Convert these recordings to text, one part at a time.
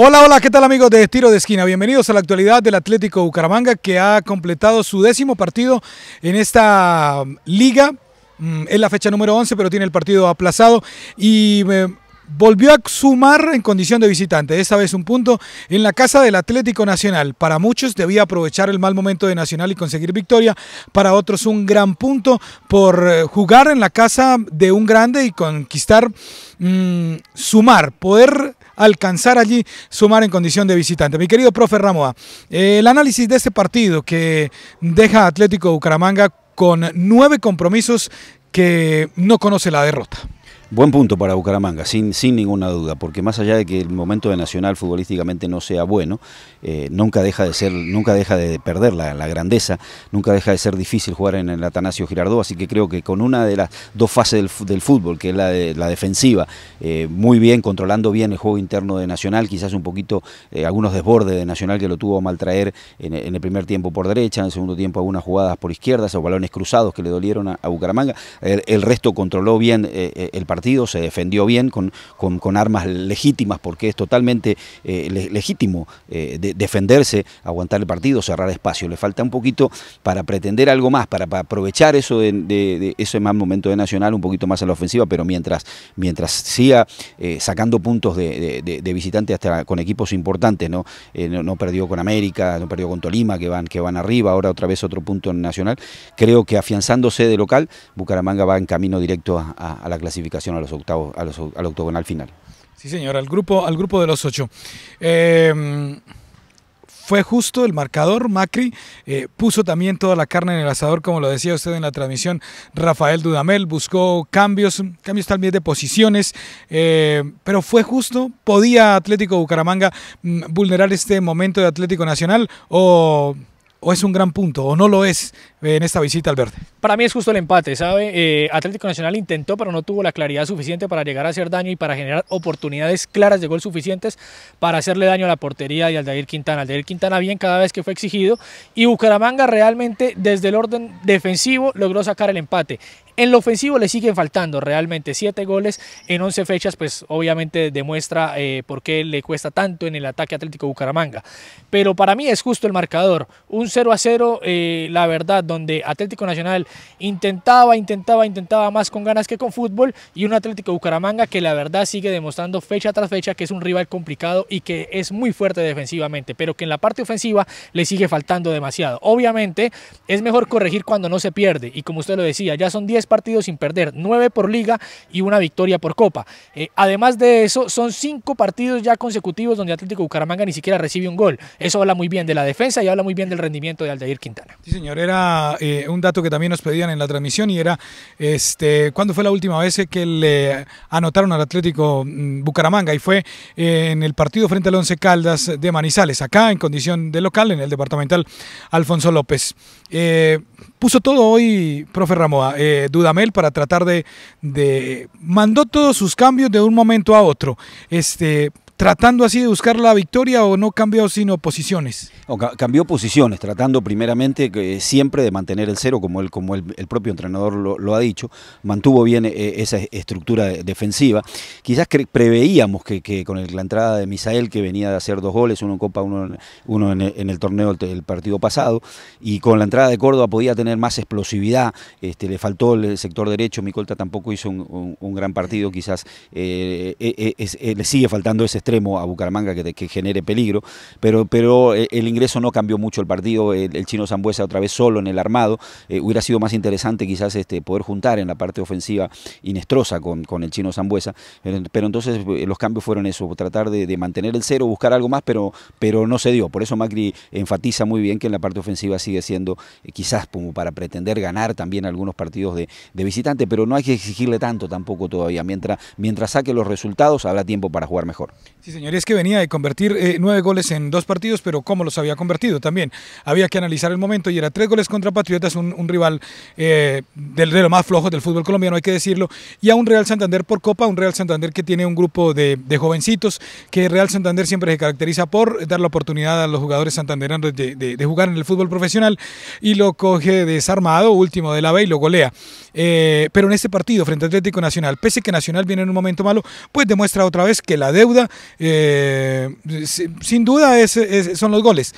Hola, hola, ¿qué tal amigos de Tiro de Esquina? Bienvenidos a la actualidad del Atlético Bucaramanga que ha completado su décimo partido en esta mm, liga. Mm, es la fecha número 11, pero tiene el partido aplazado y eh, volvió a sumar en condición de visitante, esta vez un punto en la casa del Atlético Nacional. Para muchos debía aprovechar el mal momento de Nacional y conseguir victoria, para otros un gran punto por eh, jugar en la casa de un grande y conquistar, mm, sumar, poder alcanzar allí sumar en condición de visitante. Mi querido profe Ramoa, eh, el análisis de este partido que deja Atlético Bucaramanga con nueve compromisos que no conoce la derrota. Buen punto para Bucaramanga, sin, ninguna duda, porque más allá de que el momento de Nacional futbolísticamente no sea bueno, eh, nunca deja de ser, nunca deja de perder la, grandeza, nunca deja de ser difícil jugar en el Atanasio Girardó, así que creo que con una de las dos fases del, fútbol, que es la, de, la defensiva, eh, muy bien, controlando bien el juego interno de Nacional, quizás un poquito eh, algunos desbordes de Nacional que lo tuvo a maltraer en, el primer tiempo por derecha, en el segundo tiempo algunas jugadas por izquierdas esos balones cruzados que le dolieron a, Bucaramanga, el, resto controló bien el partido partido, se defendió bien con, con, armas legítimas, porque es totalmente eh, legítimo eh, defenderse, aguantar el partido, cerrar espacio. Le falta un poquito para pretender algo más, para, aprovechar eso de, de, ese momento de Nacional un poquito más en la ofensiva, pero mientras, mientras siga eh, sacando puntos de, visitante hasta con equipos importantes, ¿no? ¿no? perdió con América, no perdió con Tolima, que van, que van arriba, ahora otra vez otro punto en Nacional. Creo que afianzándose de local, Bucaramanga va en camino directo a la clasificación a los octavos, al octogonal final. Sí, señor, al grupo, al grupo de los ocho. Eh, fue justo el marcador. Macri eh, puso también toda la carne en el asador, como lo decía usted en la transmisión. Rafael Dudamel buscó cambios, cambios también de posiciones, eh, pero fue justo. ¿Podía Atlético Bucaramanga mm, vulnerar este momento de Atlético Nacional o o es un gran punto o no lo es eh, en esta visita al verde? Para mí es justo el empate, ¿sabe? Eh, Atlético Nacional intentó pero no tuvo la claridad suficiente para llegar a hacer daño y para generar oportunidades claras de gol suficientes para hacerle daño a la portería y al Dair Quintana. Al Quintana bien cada vez que fue exigido y Bucaramanga realmente desde el orden defensivo logró sacar el empate. En lo ofensivo le siguen faltando realmente 7 goles en 11 fechas, pues obviamente demuestra eh, por qué le cuesta tanto en el ataque Atlético Bucaramanga. Pero para mí es justo el marcador, un 0 a 0, eh, la verdad, donde Atlético Nacional intentaba, intentaba, intentaba más con ganas que con fútbol y un Atlético Bucaramanga que la verdad sigue demostrando fecha tras fecha que es un rival complicado y que es muy fuerte defensivamente, pero que en la parte ofensiva le sigue faltando demasiado. Obviamente es mejor corregir cuando no se pierde y como usted lo decía, ya son 10 partidos sin perder, nueve por liga y una victoria por copa. Eh, además de eso, son cinco partidos ya consecutivos donde Atlético Bucaramanga ni siquiera recibe un gol. Eso habla muy bien de la defensa y habla muy bien del rendimiento de Aldair Quintana. Sí, señor, era eh, un dato que también nos pedían en la transmisión y era este, ¿cuándo fue la última vez que le anotaron al Atlético mm, Bucaramanga? Y fue eh, en el partido frente al Once Caldas de Manizales, acá en condición de local, en el departamental Alfonso López. puso todo hoy, profe Ramoa, eh, Dudamel para tratar de, de mandó todos sus cambios de un momento a otro. Este, tratando así de buscar la victoria o no cambió sino posiciones? cambió posiciones, tratando primeramente eh, siempre de mantener el cero, como, el, como el, propio entrenador lo, ha dicho, mantuvo bien eh, esa estructura defensiva. Quizás preveíamos que, con la entrada de Misael, que venía de hacer dos goles, uno en Copa, uno en, uno en, el, torneo del partido pasado, y con la entrada de Córdoba podía tener más explosividad, este, le faltó el sector derecho, Micolta tampoco hizo un, gran partido, quizás eh, le sigue faltando ese extremo a Bucaramanga que, genere peligro, pero, pero eh, el ingreso no cambió mucho el partido, el, chino Zambuesa otra vez solo en el armado, eh, hubiera sido más interesante quizás este, poder juntar en la parte ofensiva Inestrosa con, con el chino Zambuesa, eh, pero, entonces los cambios fueron eso, tratar de, mantener el cero, buscar algo más, pero, pero no se dio, por eso Macri enfatiza muy bien que en la parte ofensiva sigue siendo quizás como para pretender ganar también algunos partidos de, de visitante, pero no hay que exigirle tanto tampoco todavía, mientras, mientras saque los resultados habrá tiempo para jugar mejor. Sí, señores, que venía de convertir eh, nueve goles en dos partidos, pero cómo los había convertido también. Había que analizar el momento y era tres goles contra Patriotas, un, rival eh, del, de lo más flojo del fútbol colombiano, hay que decirlo, y a un Real Santander por Copa, un Real Santander que tiene un grupo de, jovencitos, que Real Santander siempre se caracteriza por dar la oportunidad a los jugadores santanderanos de, jugar en el fútbol profesional y lo coge desarmado, último de la B y lo golea. Eh, pero en este partido frente a Atlético Nacional, pese que Nacional viene en un momento malo, pues demuestra otra vez que la deuda eh, sin duda son los goles.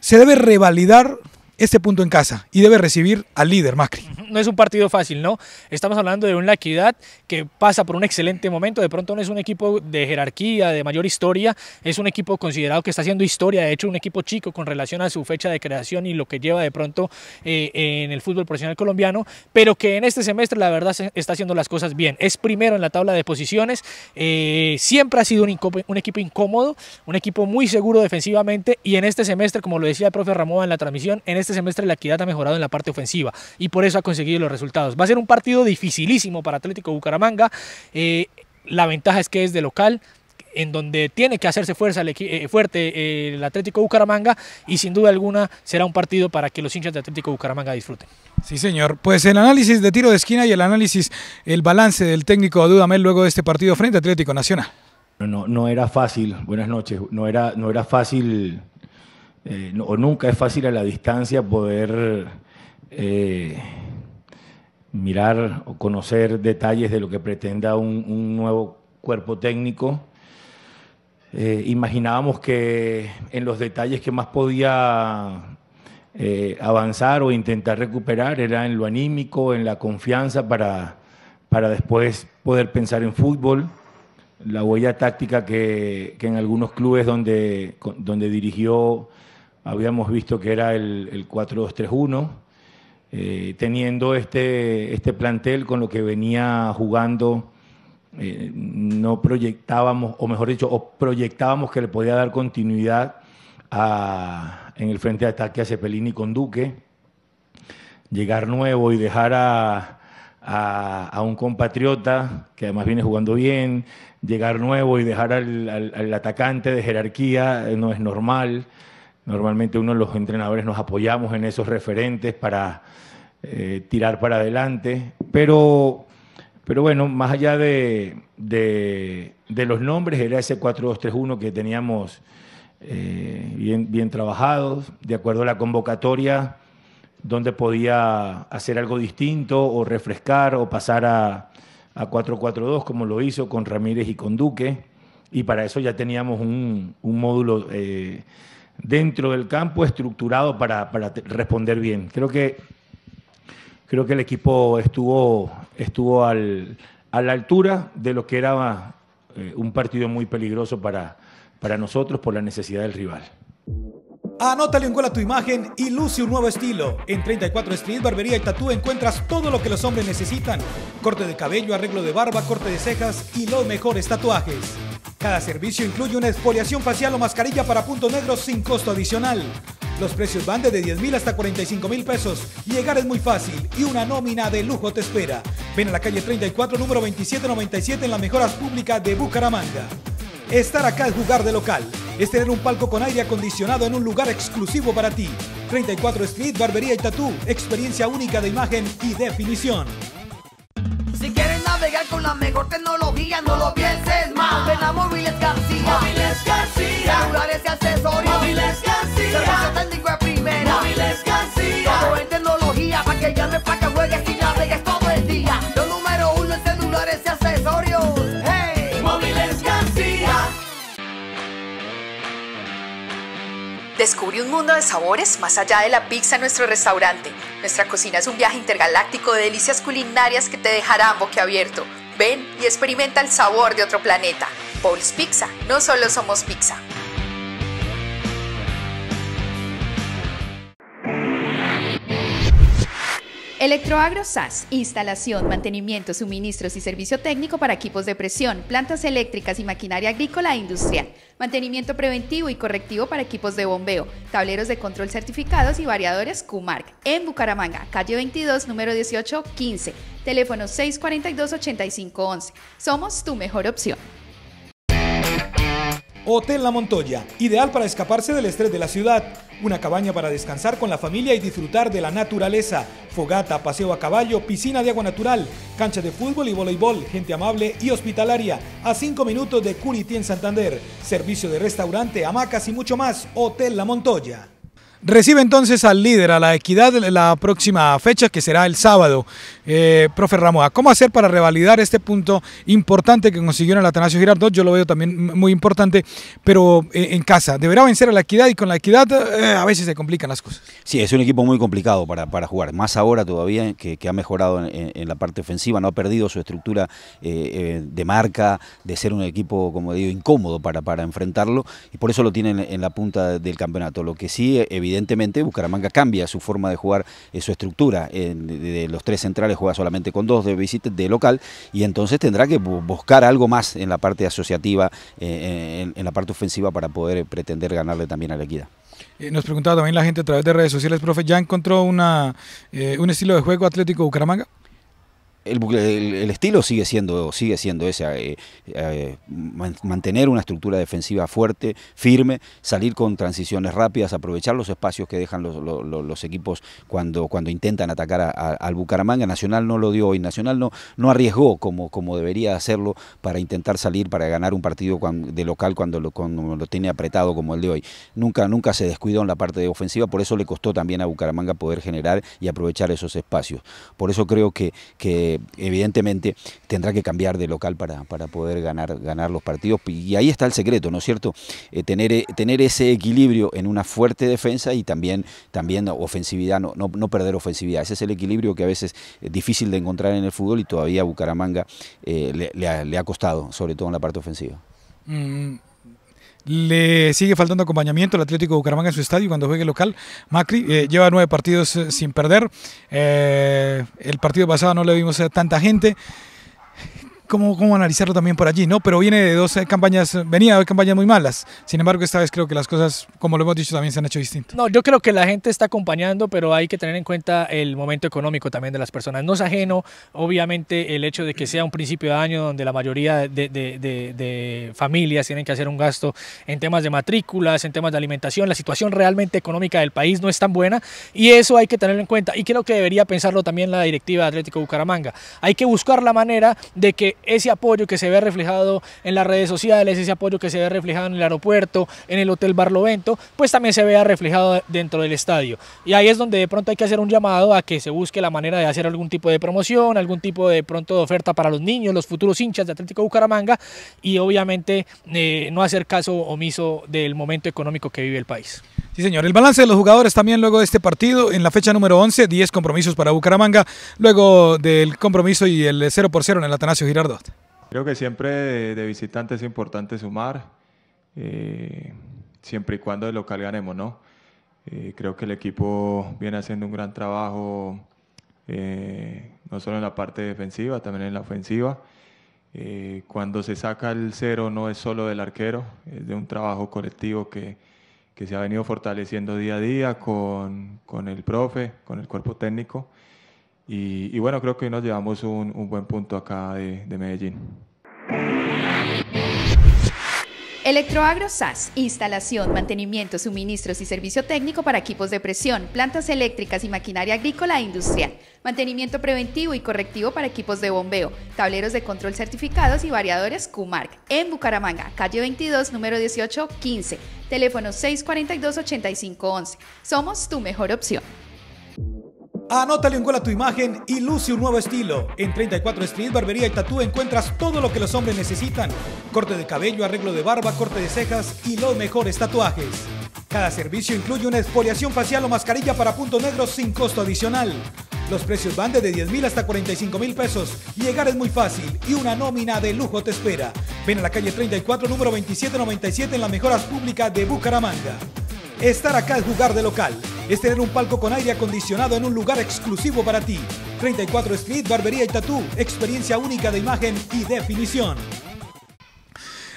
Se debe revalidar este punto en casa y debe recibir al líder Macri. No es un partido fácil, ¿no? Estamos hablando de una equidad que pasa por un excelente momento, de pronto no es un equipo de jerarquía, de mayor historia, es un equipo considerado que está haciendo historia, de hecho un equipo chico con relación a su fecha de creación y lo que lleva de pronto eh, en el fútbol profesional colombiano, pero que en este semestre la verdad está haciendo las cosas bien. Es primero en la tabla de posiciones, eh, siempre ha sido un, equipo incómodo, un equipo muy seguro defensivamente y en este semestre, como lo decía el profe Ramón en la transmisión, en este este semestre la equidad ha mejorado en la parte ofensiva y por eso ha conseguido los resultados. Va a ser un partido dificilísimo para Atlético Bucaramanga. Eh, la ventaja es que es de local, en donde tiene que hacerse fuerza eh, fuerte eh, el Atlético Bucaramanga y sin duda alguna será un partido para que los hinchas de Atlético Bucaramanga disfruten. Sí, señor. Pues el análisis de tiro de esquina y el análisis, el balance del técnico Dudamel luego de este partido frente a Atlético Nacional. No, no era fácil, buenas noches, no era, no era fácil eh, o nunca es fácil a la distancia poder eh, mirar o conocer detalles de lo que pretenda un, nuevo cuerpo técnico. Eh, imaginábamos que en los detalles que más podía avanzar o intentar recuperar era en lo anímico, en la confianza para, después poder pensar en fútbol, la huella táctica que, que en algunos clubes donde, donde dirigió habíamos visto que era el, 4-2-3-1, eh, teniendo este, este plantel con lo que venía jugando, eh, no proyectábamos, o mejor dicho, proyectábamos que le podía dar continuidad en el frente de ataque a Cepelini con Duque, llegar nuevo y dejar a, un compatriota que además viene jugando bien, llegar nuevo y dejar al atacante de jerarquía eh, no es normal. Normalmente uno de los entrenadores nos apoyamos en esos referentes para eh, tirar para adelante, pero, pero bueno, más allá de, los nombres, era ese 4-2-3-1 que teníamos eh, bien, bien trabajados, de acuerdo a la convocatoria, donde podía hacer algo distinto o refrescar o pasar a, a 4-4-2 como lo hizo con Ramírez y con Duque, y para eso ya teníamos un, módulo... Eh, dentro del campo estructurado para, responder bien. Creo que, creo que el equipo estuvo, estuvo a la altura de lo que era eh, un partido muy peligroso para, para nosotros por la necesidad del rival. Anótale un gol a tu imagen y luce un nuevo estilo. En 34 Street Barbería y Tatú encuentras todo lo que los hombres necesitan. Corte de cabello, arreglo de barba, corte de cejas y los mejores tatuajes. Cada servicio incluye una exfoliación facial o mascarilla para puntos negros sin costo adicional. Los precios van desde 10 mil hasta 45 mil pesos. Llegar es muy fácil y una nómina de lujo te espera. Ven a la calle 34, número 2797 en las mejoras públicas de Bucaramanga. Estar acá es jugar de local. Es tener un palco con aire acondicionado en un lugar exclusivo para ti. 34 Street, Barbería y Tatú. Experiencia única de imagen y definición navegar con la mejor tecnología, no lo pienses más. Móviles García. Móviles García. Celulares y accesorios. Móviles Descubre un mundo de sabores más allá de la pizza en nuestro restaurante. Nuestra cocina es un viaje intergaláctico de delicias culinarias que te dejarán boquiabierto. Ven y experimenta el sabor de otro planeta. Paul's Pizza, no solo somos pizza. Electroagro SAS, instalación, mantenimiento, suministros y servicio técnico para equipos de presión, plantas eléctricas y maquinaria agrícola e industrial, mantenimiento preventivo y correctivo para equipos de bombeo, tableros de control certificados y variadores QMARC, en Bucaramanga, calle 22, número 1815, teléfono 642-8511. Somos tu mejor opción. Hotel La Montoya, ideal para escaparse del estrés de la ciudad. Una cabaña para descansar con la familia y disfrutar de la naturaleza. Fogata, paseo a caballo, piscina de agua natural, cancha de fútbol y voleibol, gente amable y hospitalaria. A 5 minutos de Curití en Santander. Servicio de restaurante, hamacas y mucho más. Hotel La Montoya. Recibe entonces al líder, a la equidad, la próxima fecha que será el sábado. Eh, profe Ramoa, ¿cómo hacer para revalidar este punto importante que consiguió en el Atanasio Girardot? Yo lo veo también muy importante, pero eh, en casa. Deberá vencer a la equidad y con la equidad eh, a veces se complican las cosas. Sí, es un equipo muy complicado para, para jugar, más ahora todavía que, ha mejorado en, la parte ofensiva, no ha perdido su estructura de marca, de ser un equipo, como digo, incómodo para, para enfrentarlo y por eso lo tienen en la punta del campeonato. Lo que sí, evidentemente, evidentemente Bucaramanga cambia su forma de jugar, eh, su estructura. de los tres centrales juega solamente con dos de visita, de local, y entonces tendrá que buscar algo más en la parte asociativa, eh, eh, en, la parte ofensiva para poder pretender ganarle también a la equidad. nos preguntaba también la gente a través de redes sociales, profe, ¿ya encontró una, un estilo de juego atlético Bucaramanga? el, estilo sigue siendo, sigue siendo ese, eh, eh, mantener una estructura defensiva fuerte, firme, salir con transiciones rápidas, aprovechar los espacios que dejan los, equipos cuando, cuando intentan atacar al Bucaramanga. Nacional no lo dio hoy, Nacional no, no arriesgó como, como debería hacerlo para intentar salir, para ganar un partido de local cuando lo, lo tiene apretado como el de hoy. Nunca, nunca se descuidó en la parte de ofensiva, por eso le costó también a Bucaramanga poder generar y aprovechar esos espacios. Por eso creo que, que evidentemente tendrá que cambiar de local para, para poder ganar, ganar los partidos. Y ahí está el secreto, ¿no es cierto? Eh, tener, eh, tener ese equilibrio en una fuerte defensa y también, también ofensividad, no, no, perder ofensividad. Ese es el equilibrio que a veces es difícil de encontrar en el fútbol y todavía Bucaramanga eh, le, ha, costado, sobre todo en la parte ofensiva. Mm, le sigue faltando acompañamiento al Atlético de Bucaramanga en su estadio cuando juegue local. Macri eh, lleva nueve partidos eh, sin perder. Eh, el partido pasado no le vimos a tanta gente cómo, analizarlo también por allí, ¿no? Pero viene de dos eh, campañas, venía de dos campañas muy malas. Sin embargo, esta vez creo que las cosas, como lo hemos dicho, también se han hecho distintas. No, yo creo que la gente está acompañando, pero hay que tener en cuenta el momento económico también de las personas. No es ajeno, obviamente, el hecho de que sea un principio de año donde la mayoría de, familias tienen que hacer un gasto en temas de matrículas, en temas de alimentación. La situación realmente económica del país no es tan buena y eso hay que tenerlo en cuenta. Y creo que debería pensarlo también la directiva Atlético Bucaramanga. Hay que buscar la manera de que ese apoyo que se ve reflejado en las redes sociales, ese apoyo que se ve reflejado en el aeropuerto, en el Hotel Barlovento, pues también se vea reflejado dentro del estadio. Y ahí es donde de pronto hay que hacer un llamado a que se busque la manera de hacer algún tipo de promoción, algún tipo de pronto de oferta para los niños, los futuros hinchas de Atlético Bucaramanga y obviamente eh, no hacer caso omiso del momento económico que vive el país. Sí, señor. El balance de los jugadores también luego de este partido, en la fecha número 11, 10 compromisos para Bucaramanga, luego del compromiso y el 0 por 0 en el Atanasio Girardot. Creo que siempre de, visitante es importante sumar, eh, siempre y cuando de local ganemos, ¿no? Eh, creo que el equipo viene haciendo un gran trabajo, eh, no solo en la parte defensiva, también en la ofensiva. cuando se saca el cero no es solo del arquero, es de un trabajo colectivo que, que se ha venido fortaleciendo día a día con, con, el profe, con el cuerpo técnico. Y, bueno, creo que nos llevamos un, buen punto acá de, Medellín. Electroagro SAS, instalación, mantenimiento, suministros y servicio técnico para equipos de presión, plantas eléctricas y maquinaria agrícola e industrial, mantenimiento preventivo y correctivo para equipos de bombeo, tableros de control certificados y variadores QMARC, en Bucaramanga, calle 22, número 1815, teléfono 642-8511. Somos tu mejor opción. Anótale un gol a tu imagen y luce un nuevo estilo. En 34 Street Barbería y Tatú encuentras todo lo que los hombres necesitan. Corte de cabello, arreglo de barba, corte de cejas y los mejores tatuajes. Cada servicio incluye una exfoliación facial o mascarilla para puntos negros sin costo adicional. Los precios van desde 10 mil hasta 45 mil pesos. Llegar es muy fácil y una nómina de lujo te espera. Ven a la calle 34, número 2797 en las mejoras públicas de Bucaramanga. Estar acá es jugar de local es tener un palco con aire acondicionado en un lugar exclusivo para ti. 34 Street, Barbería y Tatú, experiencia única de imagen y definición.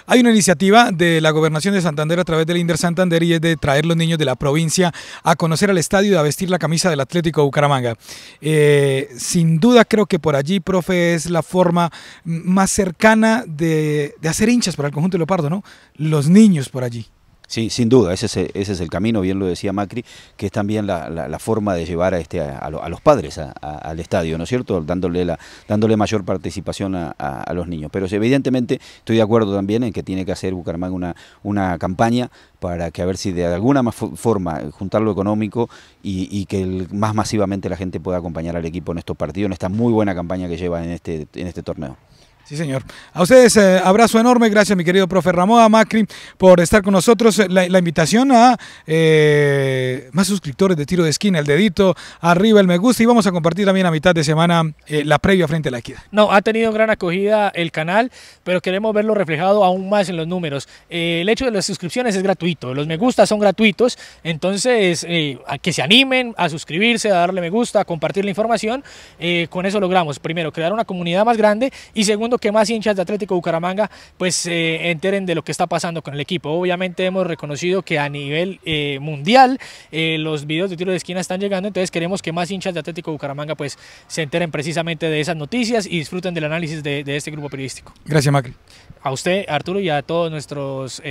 Hay una iniciativa de la Gobernación de Santander a través del Inder Santander y es de traer los niños de la provincia a conocer al estadio y a vestir la camisa del Atlético Bucaramanga. Eh, sin duda creo que por allí, profe, es la forma más cercana de, hacer hinchas para el conjunto de Leopardo, ¿no? Los niños por allí. Sí, sin duda, ese es, el, ese es el camino, bien lo decía Macri, que es también la, forma de llevar a, este, a, los padres al estadio, ¿no es cierto? Dándole, la, dándole mayor participación a, los niños. Pero evidentemente estoy de acuerdo también en que tiene que hacer Bucaramanga una, una campaña para que a ver si de alguna forma juntar lo económico y, que más masivamente la gente pueda acompañar al equipo en estos partidos, en esta muy buena campaña que lleva en este, en este torneo. Sí, señor. A ustedes, eh, abrazo enorme. Gracias, mi querido profe a Macri, por estar con nosotros. La, invitación a eh, más suscriptores de tiro de esquina, el dedito arriba, el me gusta. Y vamos a compartir también a mitad de semana eh, la previa frente a la equidad. No, ha tenido gran acogida el canal, pero queremos verlo reflejado aún más en los números. el hecho de las suscripciones es gratuito, los me gusta son gratuitos. Entonces, a que se animen a suscribirse, a darle me gusta, a compartir la información. con eso logramos, primero, crear una comunidad más grande y segundo, que más hinchas de Atlético Bucaramanga pues se eh, enteren de lo que está pasando con el equipo. Obviamente hemos reconocido que a nivel eh, mundial eh, los videos de tiro de esquina están llegando, entonces queremos que más hinchas de Atlético Bucaramanga pues se enteren precisamente de esas noticias y disfruten del análisis de, este grupo periodístico. Gracias Macri. A usted Arturo y a todos nuestros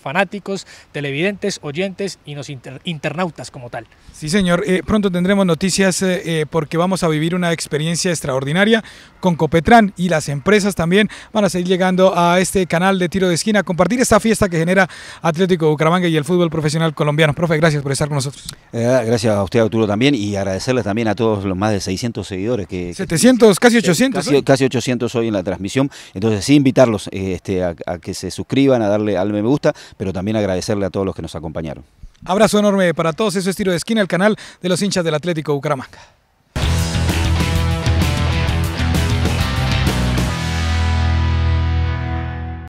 fanáticos, televidentes, oyentes y nos internautas como tal. Sí señor, pronto tendremos noticias porque vamos a vivir una experiencia extraordinaria con copetrán y las empresas empresas también van a seguir llegando a este canal de tiro de esquina, a compartir esta fiesta que genera Atlético Bucaramanga y el fútbol profesional colombiano. Profe, gracias por estar con nosotros. Eh, gracias a usted, Arturo, también, y agradecerles también a todos los más de 600 seguidores que... 700, casi 800. Eh, casi, 800 hoy en la transmisión. Entonces, sí, invitarlos eh, este, a, a que se suscriban, a darle al me gusta, pero también agradecerle a todos los que nos acompañaron. Abrazo enorme para todos. Eso es Tiro de Esquina, el canal de los hinchas del Atlético Bucaramanga.